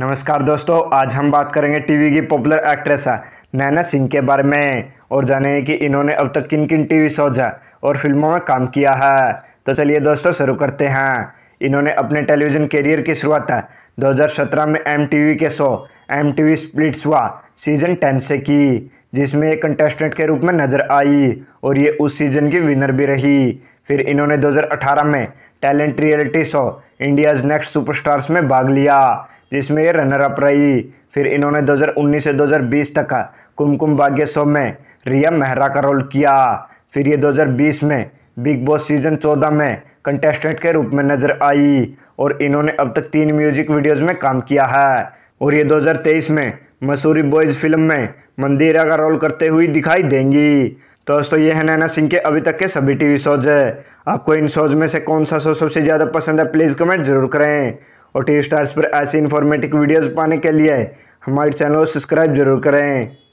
नमस्कार दोस्तों आज हम बात करेंगे टीवी की पॉपुलर एक्ट्रेस नैना सिंह के बारे में और जानेंगे कि इन्होंने अब तक किन किन टीवी शोज और फिल्मों में काम किया है तो चलिए दोस्तों शुरू करते हैं इन्होंने अपने टेलीविज़न करियर की शुरुआत 2017 में M K show M T splits हुआ सीजन टेन से की जिसमें एक कंटेस्टेंट के रूप में नजर आई और ये उस सीजन की विनर भी रही फिर इन्होंने 2018 में talent reality show India's next superstars में भाग लिया जिसमें ये रनर अप रही फिर इन्होंने 2019 से 2020 तक कुमकुम भाग्य शो में रिया मेहरा का रोल किया फिर ये 2020 में बिग बॉस सीजन 14 में कंटेस्टेंट के रूप में नजर आई और इन्होंने अब तक तीन म्यूजिक वीडियोज में काम किया है और ये 2023 में मसूरी बॉयज़ फिल्म में मंदिरा का रोल करते हुए दिखाई देंगी तो दोस्तों ये है नैना सिंह के अभी तक के सभी टीवी शोज है आपको इन शोज में से कौन सा शो सबसे ज़्यादा पसंद है प्लीज़ कमेंट जरूर करें और टी स्टार्स पर ऐसी इन्फॉर्मेटिव वीडियोज़ पाने के लिए हमारे चैनल को सब्सक्राइब जरूर करें